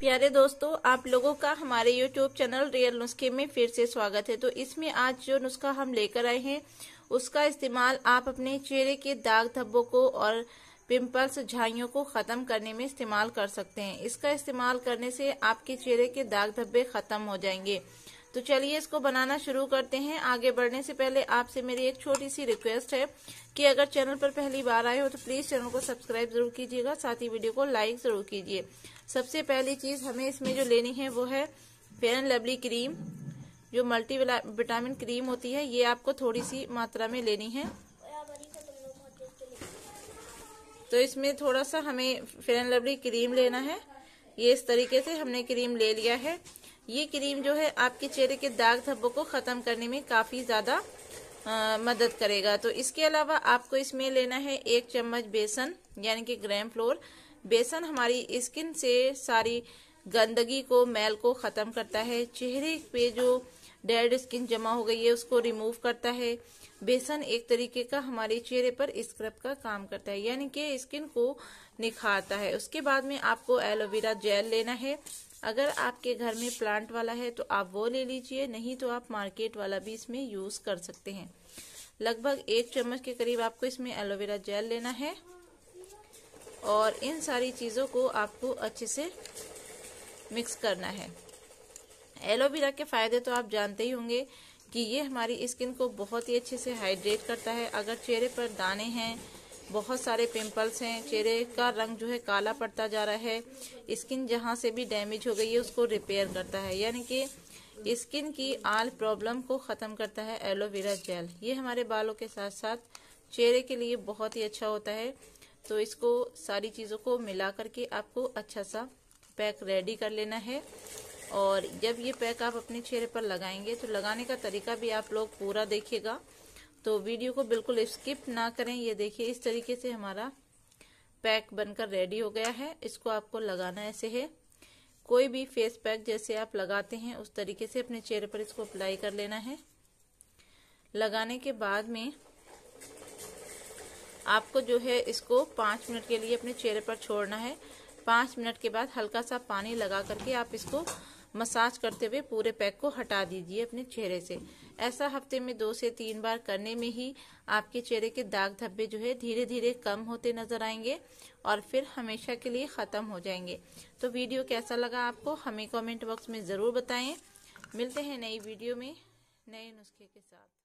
प्यारे दोस्तों आप लोगों का हमारे YouTube चैनल रियल नुस्खे में फिर से स्वागत है तो इसमें आज जो नुस्खा हम लेकर आए हैं उसका इस्तेमाल आप अपने चेहरे के दाग धब्बों को और पिंपल्स झाइयों को ख़त्म करने में इस्तेमाल कर सकते हैं इसका इस्तेमाल करने से आपके चेहरे के दाग धब्बे ख़त्म हो जाएंगे तो चलिए इसको बनाना शुरू करते हैं आगे बढ़ने से पहले आपसे मेरी एक छोटी सी रिक्वेस्ट है कि अगर चैनल पर पहली बार आए हो तो प्लीज चैनल को सब्सक्राइब जरूर कीजिएगा साथ ही वीडियो को लाइक जरूर कीजिए सबसे पहली चीज हमें इसमें जो लेनी है वो है फेयर एंड लवली क्रीम जो मल्टी विटामिन क्रीम होती है ये आपको थोड़ी सी मात्रा में लेनी है तो इसमें थोड़ा सा हमें फेयर एंड लवली क्रीम लेना है ये इस तरीके से हमने क्रीम ले लिया है ये क्रीम जो है आपके चेहरे के दाग धब्बों को ख़त्म करने में काफ़ी ज़्यादा मदद करेगा तो इसके अलावा आपको इसमें लेना है एक चम्मच बेसन यानी कि ग्रैम फ्लोर बेसन हमारी स्किन से सारी गंदगी को मैल को ख़त्म करता है चेहरे पे जो डेड स्किन जमा हो गई है उसको रिमूव करता है बेसन एक तरीके का हमारे चेहरे पर स्क्रब का काम करता है यानी कि स्किन को निखारता है उसके बाद में आपको एलोवेरा जेल लेना है अगर आपके घर में प्लांट वाला है तो आप वो ले लीजिए नहीं तो आप मार्केट वाला भी इसमें यूज कर सकते हैं लगभग एक चम्मच के करीब आपको इसमें एलोवेरा जेल लेना है और इन सारी चीज़ों को आपको अच्छे से मिक्स करना है एलोवेरा के फायदे तो आप जानते ही होंगे कि ये हमारी स्किन को बहुत ही अच्छे से हाइड्रेट करता है अगर चेहरे पर दाने हैं बहुत सारे पिंपल्स हैं चेहरे का रंग जो है काला पड़ता जा रहा है स्किन जहाँ से भी डैमेज हो गई है उसको रिपेयर करता है यानी कि स्किन की आल प्रॉब्लम को ख़त्म करता है एलोवेरा जेल ये हमारे बालों के साथ साथ चेहरे के लिए बहुत ही अच्छा होता है तो इसको सारी चीज़ों को मिला करके आपको अच्छा सा पैक रेडी कर लेना है और जब ये पैक आप अपने चेहरे पर लगाएंगे तो लगाने का तरीका भी आप लोग पूरा देखिएगा तो वीडियो को बिल्कुल स्किप ना करें ये देखिए इस तरीके से हमारा पैक बनकर रेडी हो गया है इसको आपको लगाना ऐसे है कोई भी फेस पैक जैसे आप लगाते हैं उस तरीके से अपने चेहरे पर इसको अप्लाई कर लेना है लगाने के बाद में आपको जो है इसको पाँच मिनट के लिए अपने चेहरे पर छोड़ना है पाँच मिनट के बाद हल्का सा पानी लगा करके आप इसको मसाज करते हुए पूरे पैक को हटा दीजिए अपने चेहरे से ऐसा हफ्ते में दो से तीन बार करने में ही आपके चेहरे के दाग धब्बे जो है धीरे धीरे कम होते नजर आएंगे और फिर हमेशा के लिए ख़त्म हो जाएंगे तो वीडियो कैसा लगा आपको हमें कमेंट बॉक्स में ज़रूर बताएं मिलते हैं नई वीडियो में नए नुस्खे के साथ